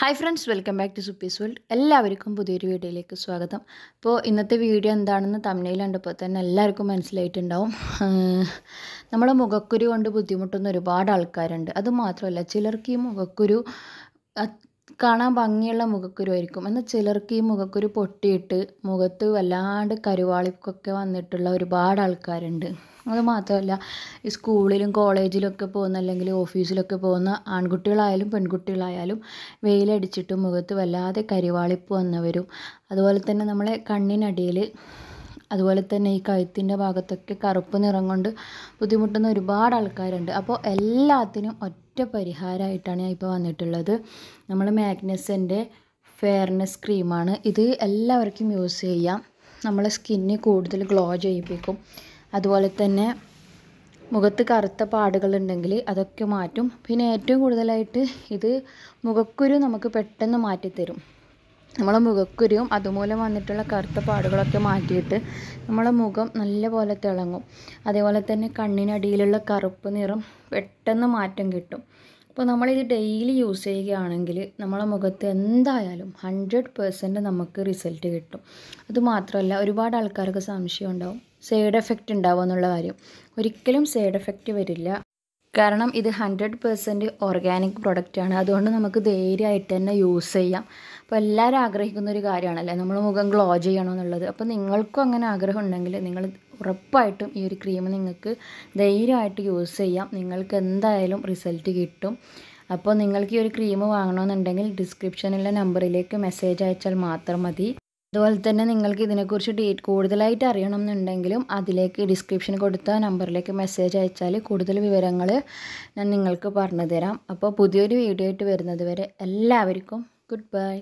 hi friends welcome back to സുപ്പീസ് world എല്ലാവർക്കും പുതിയൊരു വീഡിയോയിലേക്ക് സ്വാഗതം അപ്പോൾ ഇന്നത്തെ വീഡിയോ എന്താണെന്ന് തമിഴിൽ കണ്ടപ്പോൾ തന്നെ എല്ലാവർക്കും മനസ്സിലായിട്ടുണ്ടാവും നമ്മൾ മുഖക്കുരു കൊണ്ട് ബുദ്ധിമുട്ടുന്ന ഒരുപാട് ആൾക്കാരുണ്ട് അതുമാത്രമല്ല ചിലർക്ക് ഈ മുഖക്കുരു കാണാൻ ഭംഗിയുള്ള മുഖക്കുരുവായിരിക്കും എന്നാൽ ചിലർക്ക് ഈ മുഖക്കുരു പൊട്ടിയിട്ട് മുഖത്ത് വല്ലാണ്ട് കരുവാളിക്കൊക്കെ വന്നിട്ടുള്ള ഒരുപാട് ആൾക്കാരുണ്ട് അത് മാത്രമല്ല ഈ സ്കൂളിലും കോളേജിലൊക്കെ പോകുന്ന അല്ലെങ്കിൽ ഓഫീസിലൊക്കെ പോകുന്ന ആൺകുട്ടികളായാലും പെൺകുട്ടികളായാലും വെയിലടിച്ചിട്ട് മുഖത്ത് വല്ലാതെ കരുവാളിപ്പ് വന്നവരും അതുപോലെ തന്നെ നമ്മളെ കണ്ണിനടിയിൽ അതുപോലെ തന്നെ ഈ കഴുത്തിൻ്റെ ഭാഗത്തൊക്കെ കറുപ്പ് നിറം കൊണ്ട് ബുദ്ധിമുട്ടുന്ന ഒരുപാട് ആൾക്കാരുണ്ട് അപ്പോൾ എല്ലാത്തിനും ഒറ്റ പരിഹാരമായിട്ടാണ് ഞാൻ ഇപ്പോൾ വന്നിട്ടുള്ളത് നമ്മൾ മാഗ്നസിൻ്റെ ഫെയർനെസ് ക്രീമാണ് ഇത് എല്ലാവർക്കും യൂസ് ചെയ്യാം നമ്മളെ സ്കിന്ന് കൂടുതൽ ഗ്ലോ ചെയ്യിപ്പിക്കും അതുപോലെ തന്നെ മുഖത്ത് കറുത്ത പാടുകളുണ്ടെങ്കിൽ അതൊക്കെ മാറ്റും പിന്നെ ഏറ്റവും കൂടുതലായിട്ട് ഇത് മുഖക്കുരു നമുക്ക് പെട്ടെന്ന് മാറ്റിത്തരും നമ്മളെ മുഖക്കുരുവും അതുമൂലം വന്നിട്ടുള്ള കറുത്ത പാടുകളൊക്കെ മാറ്റിയിട്ട് നമ്മളെ മുഖം നല്ലപോലെ തിളങ്ങും അതേപോലെ തന്നെ കണ്ണിനടിയിലുള്ള കറുപ്പ് നിറം പെട്ടെന്ന് മാറ്റം കിട്ടും അപ്പോൾ നമ്മളിത് ഡെയിലി യൂസ് ചെയ്യുകയാണെങ്കിൽ നമ്മളെ മുഖത്ത് എന്തായാലും ഹൺഡ്രഡ് പേഴ്സൻറ്റ് നമുക്ക് റിസൾട്ട് കിട്ടും അതുമാത്രമല്ല ഒരുപാട് ആൾക്കാർക്ക് സംശയം ഉണ്ടാവും സൈഡ് എഫക്റ്റ് ഉണ്ടാവും എന്നുള്ള കാര്യം ഒരിക്കലും സൈഡ് എഫക്റ്റ് വരില്ല കാരണം ഇത് ഹൺഡ്രഡ് പേഴ്സൻറ്റ് ഓർഗാനിക് പ്രൊഡക്റ്റാണ് അതുകൊണ്ട് നമുക്ക് ധൈര്യമായിട്ട് തന്നെ യൂസ് ചെയ്യാം അപ്പോൾ എല്ലാവരും ആഗ്രഹിക്കുന്ന ഒരു കാര്യമാണല്ലേ നമ്മൾ മുഖം ഗ്ലോ ചെയ്യണമെന്നുള്ളത് അപ്പോൾ നിങ്ങൾക്കും അങ്ങനെ ആഗ്രഹം ഉണ്ടെങ്കിൽ നിങ്ങൾ ഉറപ്പായിട്ടും ഈ ഒരു ക്രീം നിങ്ങൾക്ക് ധൈര്യമായിട്ട് യൂസ് ചെയ്യാം നിങ്ങൾക്ക് എന്തായാലും റിസൾട്ട് കിട്ടും അപ്പോൾ നിങ്ങൾക്ക് ഈ ഒരു ക്രീം വാങ്ങണമെന്നുണ്ടെങ്കിൽ ഡിസ്ക്രിപ്ഷനിലെ നമ്പറിലേക്ക് മെസ്സേജ് അയച്ചാൽ മാത്രം മതി അതുപോലെ തന്നെ നിങ്ങൾക്ക് ഇതിനെക്കുറിച്ച് ഡീ കൂടുതലായിട്ട് അറിയണം എന്നുണ്ടെങ്കിലും അതിലേക്ക് ഡിസ്ക്രിപ്ഷൻ കൊടുത്ത നമ്പറിലേക്ക് മെസ്സേജ് അയച്ചാൽ കൂടുതൽ വിവരങ്ങൾ ഞാൻ നിങ്ങൾക്ക് പറഞ്ഞു തരാം അപ്പോൾ പുതിയൊരു വീഡിയോ ആയിട്ട് വരുന്നത് വരെ എല്ലാവർക്കും ഗുഡ് ബൈ